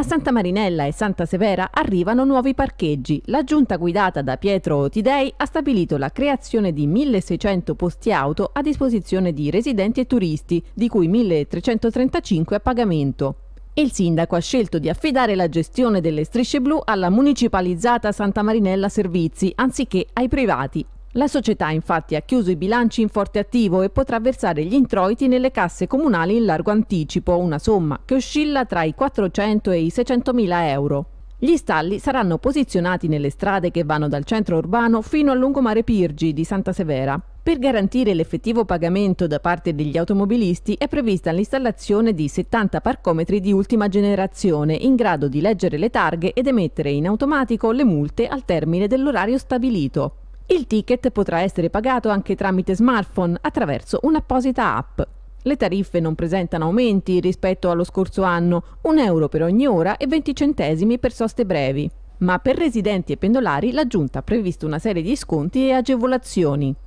A Santa Marinella e Santa Severa arrivano nuovi parcheggi. La giunta guidata da Pietro Otidei ha stabilito la creazione di 1600 posti auto a disposizione di residenti e turisti, di cui 1335 a pagamento. Il sindaco ha scelto di affidare la gestione delle strisce blu alla municipalizzata Santa Marinella Servizi anziché ai privati, la società infatti ha chiuso i bilanci in forte attivo e potrà versare gli introiti nelle casse comunali in largo anticipo, una somma che oscilla tra i 400 e i 600 mila euro. Gli stalli saranno posizionati nelle strade che vanno dal centro urbano fino al lungomare Pirgi di Santa Severa. Per garantire l'effettivo pagamento da parte degli automobilisti è prevista l'installazione di 70 parcometri di ultima generazione in grado di leggere le targhe ed emettere in automatico le multe al termine dell'orario stabilito. Il ticket potrà essere pagato anche tramite smartphone attraverso un'apposita app. Le tariffe non presentano aumenti rispetto allo scorso anno, 1 euro per ogni ora e 20 centesimi per soste brevi. Ma per residenti e pendolari la Giunta ha previsto una serie di sconti e agevolazioni.